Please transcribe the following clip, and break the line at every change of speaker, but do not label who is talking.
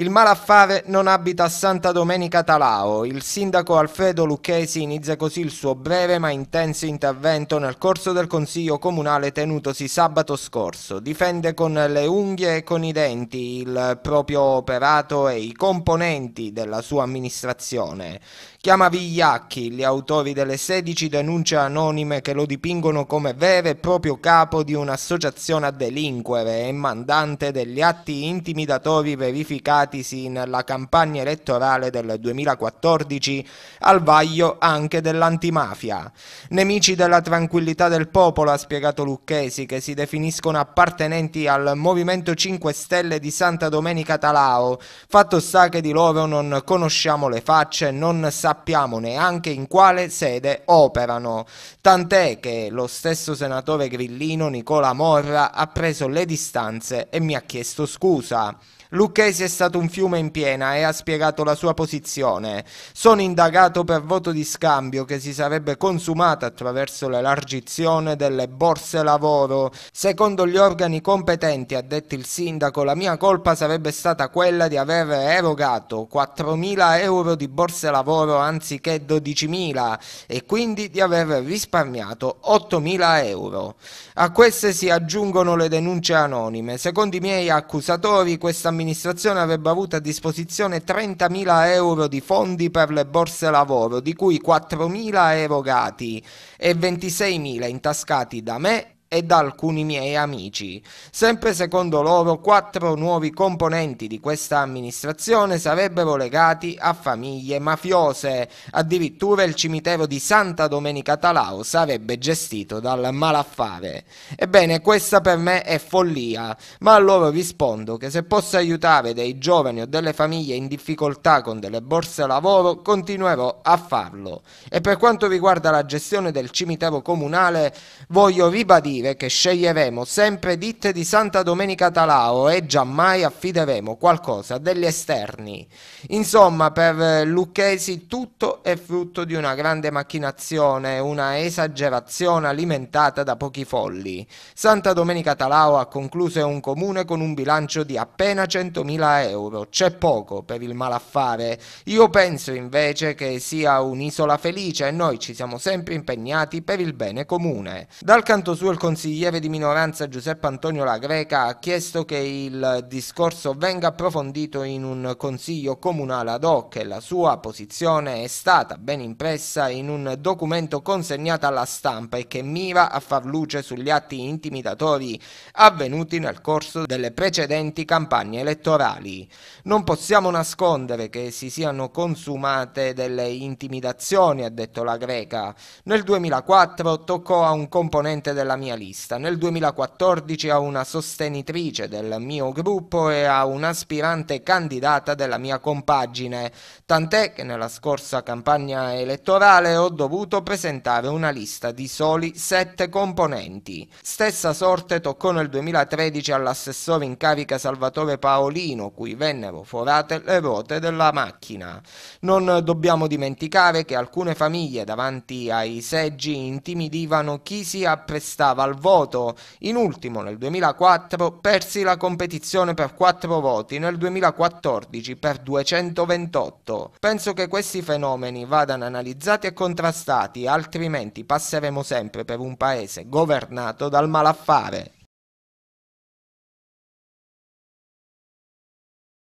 Il malaffare non abita a Santa Domenica Talao. Il sindaco Alfredo Lucchesi inizia così il suo breve ma intenso intervento nel corso del Consiglio Comunale tenutosi sabato scorso. Difende con le unghie e con i denti il proprio operato e i componenti della sua amministrazione. Chiama vigliacchi gli autori delle 16 denunce anonime che lo dipingono come vero e proprio capo di un'associazione a delinquere e mandante degli atti intimidatori verificatisi nella campagna elettorale del 2014 al vaglio anche dell'antimafia. Nemici della tranquillità del popolo, ha spiegato Lucchesi, che si definiscono appartenenti al Movimento 5 Stelle di Santa Domenica Talao. Fatto sta che di loro non conosciamo le facce, non sappiamo sappiamo neanche in quale sede operano, tant'è che lo stesso senatore grillino Nicola Morra ha preso le distanze e mi ha chiesto scusa. Lucchesi è stato un fiume in piena e ha spiegato la sua posizione. Sono indagato per voto di scambio che si sarebbe consumato attraverso l'elargizione delle borse lavoro. Secondo gli organi competenti, ha detto il sindaco, la mia colpa sarebbe stata quella di aver erogato 4.000 euro di borse lavoro anziché 12.000 e quindi di aver risparmiato 8.000 euro. A queste si aggiungono le denunce anonime. Secondo i miei accusatori questa amministrazione avrebbe avuto a disposizione 30.000 euro di fondi per le borse lavoro, di cui 4.000 erogati e 26.000 intascati da me e da alcuni miei amici. Sempre secondo loro, quattro nuovi componenti di questa amministrazione sarebbero legati a famiglie mafiose. Addirittura il cimitero di Santa Domenica Talao sarebbe gestito dal malaffare. Ebbene, questa per me è follia, ma a loro rispondo che se posso aiutare dei giovani o delle famiglie in difficoltà con delle borse lavoro, continuerò a farlo. E per quanto riguarda la gestione del cimitero comunale, voglio ribadire dire che sceglieremo sempre ditte di Santa Domenica Talao e eh, giammai affideremo qualcosa degli esterni. Insomma, per Lucchesi tutto è frutto di una grande macchinazione, una esagerazione alimentata da pochi folli. Santa Domenica Talao ha concluso un comune con un bilancio di appena 100.000 euro. C'è poco per il malaffare. Io penso invece che sia un'isola felice e noi ci siamo sempre impegnati per il bene comune. Dal canto suo il consigliere di minoranza Giuseppe Antonio La Greca ha chiesto che il discorso venga approfondito in un consiglio comunale ad hoc e la sua posizione è stata ben impressa in un documento consegnato alla stampa e che mira a far luce sugli atti intimidatori avvenuti nel corso delle precedenti campagne elettorali. Non possiamo nascondere che si siano consumate delle intimidazioni, ha detto La Greca. Nel 2004 toccò a un componente della mia giornalista. Nel 2014 a una sostenitrice del mio gruppo e a un'aspirante candidata della mia compagine, tant'è che nella scorsa campagna elettorale ho dovuto presentare una lista di soli sette componenti. Stessa sorte toccò nel 2013 all'assessore in carica Salvatore Paolino, cui vennero forate le ruote della macchina. Non dobbiamo dimenticare che alcune famiglie davanti ai seggi intimidivano chi si apprestava al voto. In ultimo, nel 2004 persi la competizione per 4 voti, nel 2014 per 228. Penso che questi fenomeni vadano analizzati e contrastati, altrimenti passeremo sempre per un paese governato dal malaffare.